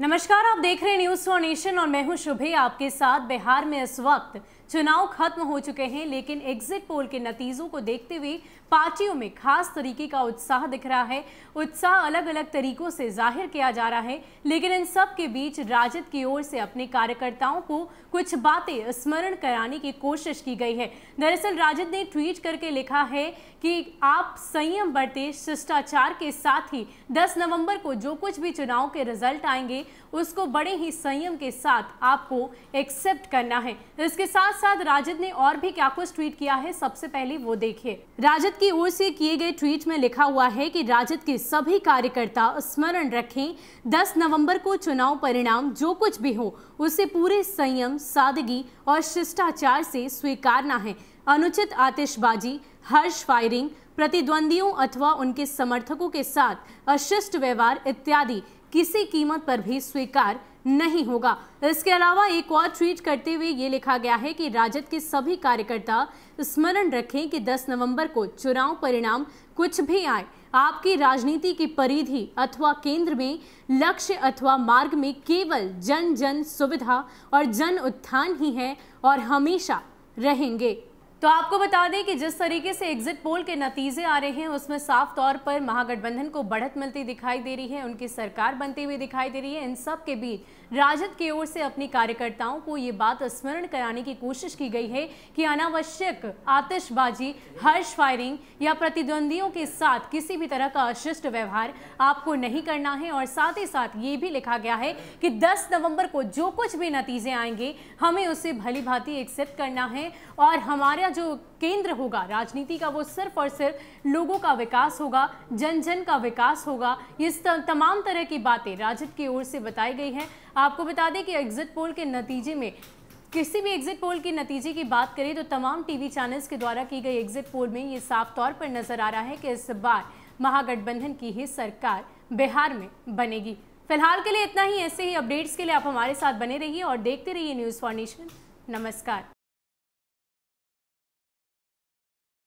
नमस्कार आप देख रहे हैं न्यूज फॉर नेशन और मैं हूं शुभे आपके साथ बिहार में इस वक्त चुनाव खत्म हो चुके हैं लेकिन एग्जिट पोल के नतीजों को देखते हुए पार्टियों में खास तरीके का उत्साह दिख रहा है उत्साह अलग अलग तरीकों से जाहिर किया जा रहा है लेकिन इन सब के बीच राजद की ओर से अपने कार्यकर्ताओं को कुछ बातें स्मरण कराने की कोशिश की गई है दरअसल राजद ने ट्वीट करके लिखा है कि आप संयम बरते शिष्टाचार के साथ ही दस नवंबर को जो कुछ भी चुनाव के रिजल्ट आएंगे उसको बड़े ही संयम के साथ आपको एक्सेप्ट करना है इसके साथ साथ राजद ने और भी क्या कुछ ट्वीट किया है सबसे पहले वो देखिए राजद की ओर से किए गए ट्वीट में लिखा हुआ है कि राजद के सभी कार्यकर्ता स्मरण रखें 10 नवंबर को चुनाव परिणाम जो कुछ भी हो उसे पूरे संयम सादगी और शिष्टाचार से स्वीकारना है अनुचित आतिशबाजी हर्ष फायरिंग प्रतिद्वंदियों अथवा उनके समर्थकों के साथ अशिष्ट व्यवहार इत्यादि किसी कीमत पर भी स्वीकार नहीं होगा इसके अलावा एक और ट्वीट करते हुए ये लिखा गया है कि राजद के सभी कार्यकर्ता स्मरण रखें कि 10 नवंबर को चुनाव परिणाम कुछ भी आए आपकी राजनीति की परिधि अथवा केंद्र में लक्ष्य अथवा मार्ग में केवल जन जन सुविधा और जन उत्थान ही है और हमेशा रहेंगे तो आपको बता दें कि जिस तरीके से एग्जिट पोल के नतीजे आ रहे हैं उसमें साफ तौर पर महागठबंधन को बढ़त मिलती दिखाई दे रही है उनकी सरकार बनती हुई दिखाई दे रही है इन सब के बीच राजद की ओर से अपनी कार्यकर्ताओं को ये बात स्मरण कराने की कोशिश की गई है कि अनावश्यक आतिशबाजी हर्ष फायरिंग या प्रतिद्वंदियों के साथ किसी भी तरह का अशिष्ट व्यवहार आपको नहीं करना है और साथ ही साथ ये भी लिखा गया है कि दस नवम्बर को जो कुछ भी नतीजे आएंगे हमें उसे भली भांति एक्सेप्ट करना है और हमारे का जो केंद्र होगा राजनीति का वो सिर्फ और सिर्फ लोगों का विकास होगा जन जन का विकास होगा ये तमाम तरह की बातें राजद की ओर से बताई गई हैं आपको बता दें कि एग्जिट पोल के नतीजे में किसी भी एग्जिट पोल के नतीजे की बात करें तो तमाम टीवी चैनल्स के द्वारा की गई एग्जिट पोल में ये साफ तौर पर नजर आ रहा है कि इस बार महागठबंधन की ही सरकार बिहार में बनेगी फिलहाल के लिए इतना ही ऐसे ही अपडेट्स के लिए आप हमारे साथ बने रहिए और देखते रहिए न्यूज़ फॉर नेशन नमस्कार